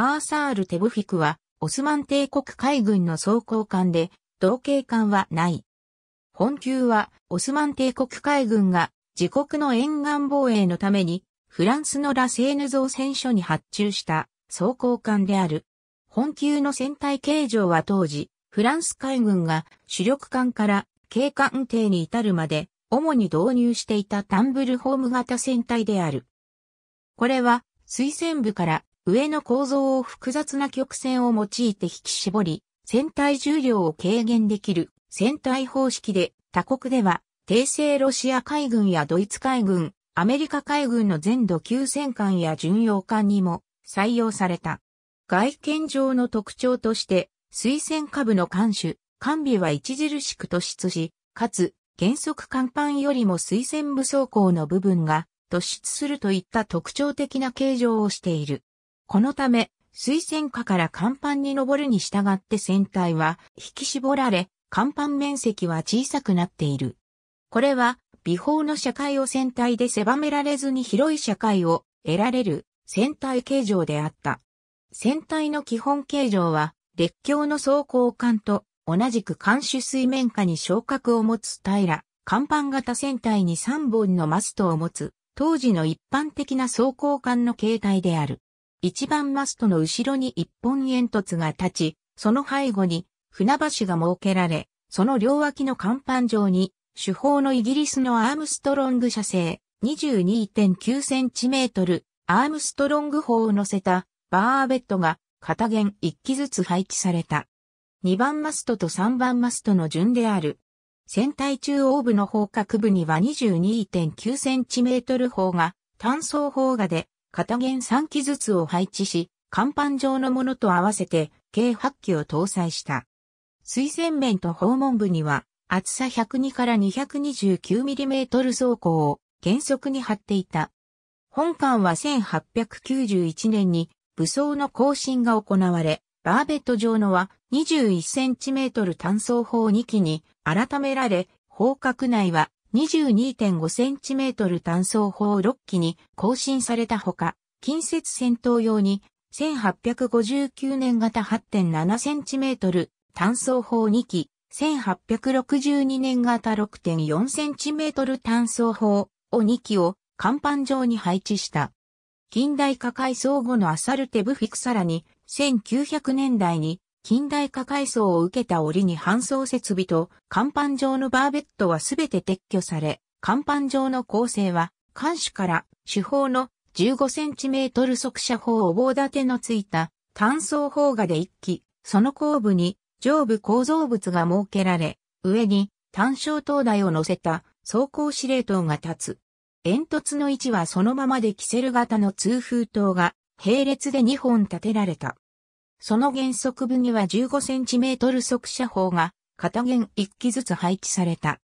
アーサール・テブフィクは、オスマン帝国海軍の装甲艦で、同型艦はない。本級は、オスマン帝国海軍が、自国の沿岸防衛のために、フランスのラセーヌ造船所に発注した装甲艦である。本級の船体形状は当時、フランス海軍が主力艦から警官艇に至るまで、主に導入していたタンブルホーム型船体である。これは、推薦部から上の構造を複雑な曲線を用いて引き絞り、船体重量を軽減できる船体方式で、他国では、帝政ロシア海軍やドイツ海軍、アメリカ海軍の全土級戦艦や巡洋艦にも採用された。外見上の特徴として、水船下部の艦首、艦尾は著しく突出し、かつ、原則甲板よりも水船部装甲の部分が突出するといった特徴的な形状をしている。このため、水線下から甲板に登るに従って船体は引き絞られ、甲板面積は小さくなっている。これは、微法の社会を船体で狭められずに広い社会を得られる船体形状であった。船体の基本形状は、列強の装甲艦と同じく艦首水面下に昇格を持つ平ら、甲板型船体に3本のマストを持つ、当時の一般的な装甲艦の形態である。一番マストの後ろに一本煙突が立ち、その背後に船橋が設けられ、その両脇の甲板上に、主砲のイギリスのアームストロング射精、22.9センチメートルアームストロング砲を乗せたバーベットが片弦一機ずつ配置された。2番マストと3番マストの順である。船体中央部の砲角部には22.9センチメートル砲が単装砲がで片弦3機ずつを配置し、甲板状のものと合わせて計8機を搭載した。水洗面と訪問部には厚さ102から 229mm 走行を原則に貼っていた。本艦は1891年に武装の更新が行われ、バーベット上のは 21cm 単装砲2機に改められ、砲角内は 22.5cm 単装砲6機に更新されたほか、近接戦闘用に1859年型 8.7cm 単装砲2機、1862年型 6.4cm 単装砲を2機を甲板上に配置した。近代化改装後のアサルテブフィクさらに1900年代に近代化改装を受けた折に搬送設備と甲板上のバーベットはすべて撤去され、甲板上の構成は、艦首から主砲の 15cm 速射砲を棒立てのついた単装砲画で一機、その後部に上部構造物が設けられ、上に単焦灯台を乗せた装甲司令塔が立つ。煙突の位置はそのままでキセル型の通風塔が並列で2本立てられた。その原則部には 15cm 速射砲が片弦1機ずつ配置された。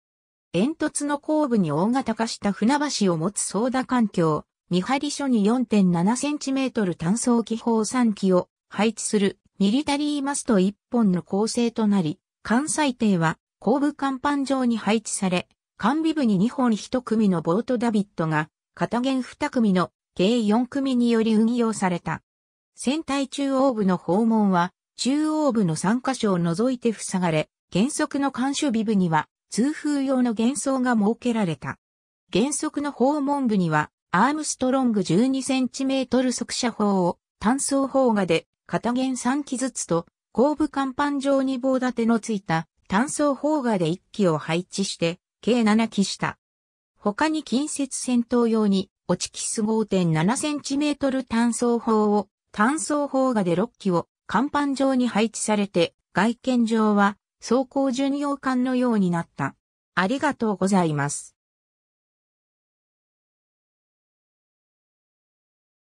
煙突の後部に大型化した船橋を持つ操舵環境、見張り所に 4.7cm 単装機砲3機を配置するミリタリーマスト1本の構成となり、艦載艇は後部甲板上に配置され、完備部に2本1組のボートダビットが、片弦2組の計4組により運用された。船体中央部の訪問は、中央部の3箇所を除いて塞がれ、原則の監守備部には、通風用の幻想が設けられた。原則の訪問部には、アームストロング 12cm 速射砲を、単装砲画で、片弦3機ずつと、後部甲板上に棒立てのついた、単装砲画で1機を配置して、計7機した。他に近接戦闘用に、落ちキス 5.7cm 単装砲を単装砲画で6機を甲板上に配置されて、外見上は装甲巡洋艦のようになった。ありがとうございます。